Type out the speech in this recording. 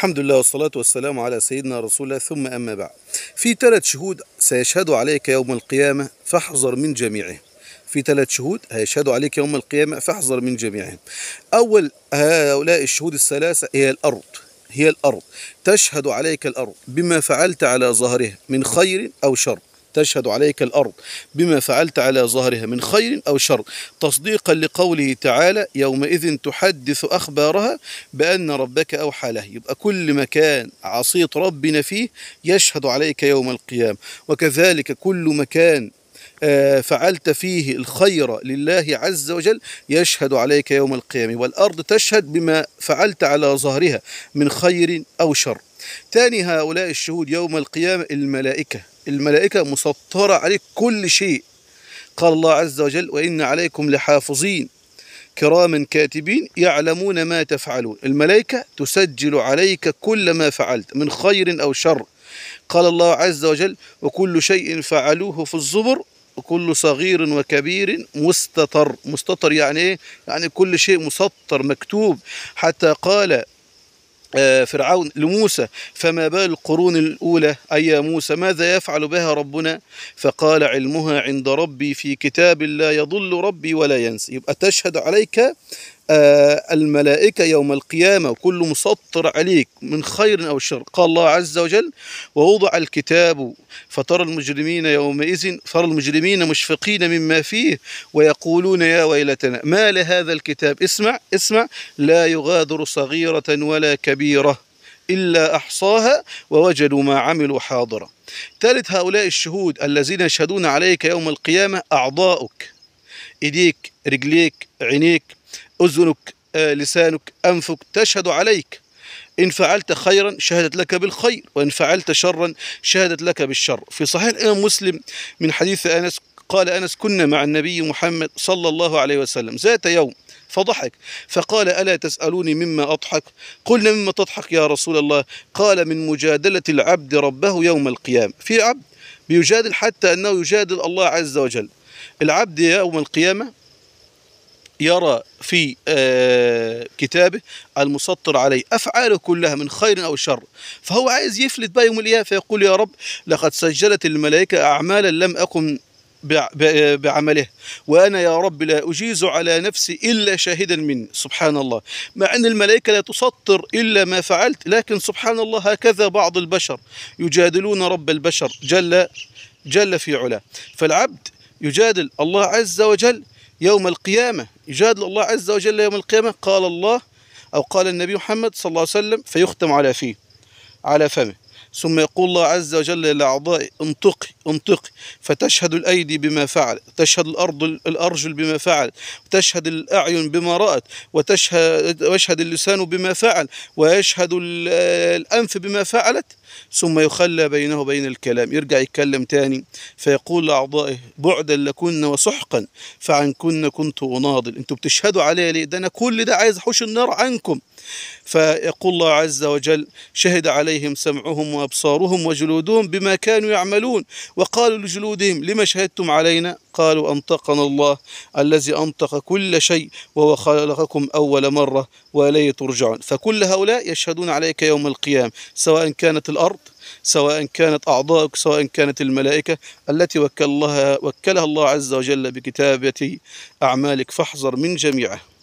الحمد لله والصلاة والسلام على سيدنا رسول الله ثم أما بعد في ثلاث شهود سيشهد عليك يوم القيامة فاحذر من جميعهم في ثلاث شهود هيشهد عليك يوم القيامة فاحذر من جميعهم أول هؤلاء الشهود الثلاثة هي الأرض هي الأرض تشهد عليك الأرض بما فعلت على ظهرها من خير أو شر تشهد عليك الأرض بما فعلت على ظهرها من خير أو شر تصديقا لقوله تعالى يومئذ تحدث أخبارها بأن ربك أوحى له يبقى كل مكان عصيت ربنا فيه يشهد عليك يوم القيامة وكذلك كل مكان آه، فعلت فيه الخير لله عز وجل يشهد عليك يوم القيامة والأرض تشهد بما فعلت على ظهرها من خير أو شر تاني هؤلاء الشهود يوم القيامة الملائكة الملائكة مسطرة عليك كل شيء قال الله عز وجل وإن عليكم لحافظين كراما كاتبين يعلمون ما تفعلون الملائكة تسجل عليك كل ما فعلت من خير أو شر قال الله عز وجل وكل شيء فعلوه في الزبر وكل صغير وكبير مستطر مستطر يعني ايه يعني كل شيء مسطر مكتوب حتى قال آه، فرعون لموسى فما بال القرون الأولى أي يا موسى ماذا يفعل بها ربنا فقال علمها عند ربي في كتاب لا يضل ربي ولا ينسى يبقى تشهد عليك آه، الملائكة يوم القيامة وكل مسطر عليك من خير أو شر قال الله عز وجل ووضع الكتاب فترى المجرمين يومئذ ترى المجرمين مشفقين مما فيه ويقولون يا ويلتنا ما لهذا الكتاب اسمع اسمع لا يغادر صغيرة ولا كبيرة إلا أحصاها ووجدوا ما عملوا حاضرا ثالث هؤلاء الشهود الذين يشهدون عليك يوم القيامة أعضاؤك إيديك رجليك عينيك أذنك آه، لسانك أنفك تشهد عليك إن فعلت خيرا شهدت لك بالخير وإن فعلت شرا شهدت لك بالشر في صحيح الإمام مسلم من حديث أنس قال أنس كنا مع النبي محمد صلى الله عليه وسلم ذات يوم فضحك فقال ألا تسألوني مما أضحك قلنا مما تضحك يا رسول الله قال من مجادلة العبد ربه يوم القيامة في عبد بيجادل حتى أنه يجادل الله عز وجل العبد يوم القيامة يرى في آه، كتابه المسطر عليه أفعاله كلها من خير أو شر فهو عايز يفلت بقى يوم فيقول يا رب لقد سجلت الملائكة أعمالا لم أقم بعمله وأنا يا رب لا أجيز على نفسي إلا شاهدا مني سبحان الله مع أن الملائكة لا تسطر إلا ما فعلت لكن سبحان الله هكذا بعض البشر يجادلون رب البشر جل جل في علا فالعبد يجادل الله عز وجل يوم القيامة يجادل الله عز وجل يوم القيامة قال الله أو قال النبي محمد صلى الله عليه وسلم فيختم على فيه على فمه ثم يقول الله عز وجل للأعضاء انطقي انطقي فتشهد الأيدي بما فعل تشهد الأرض الأرجل بما فعل تشهد الأعين بما رأت وتشهد ويشهد اللسان بما فعل ويشهد الأنف بما فعلت ثم يخلى بينه وبين الكلام يرجع يتكلم تاني فيقول لأعضائه بعدا لكن وسحقا فعنكن كنت أناضل انتوا بتشهدوا عليا ليه ده أنا كل ده عايز أحوش النار عنكم فيقول الله عز وجل شهد عليهم سمعهم وأبصارهم وجلودهم بما كانوا يعملون وقالوا لجلودهم لما شهدتم علينا قالوا أنطقنا الله الذي أنطق كل شيء وهو خلقكم أول مرة وإليه ترجعون فكل هؤلاء يشهدون عليك يوم القيامة سواء كانت الأرض سواء كانت أعضاؤك سواء كانت الملائكة التي وكلها, وكلها الله عز وجل بكتابة أعمالك فاحذر من جميعه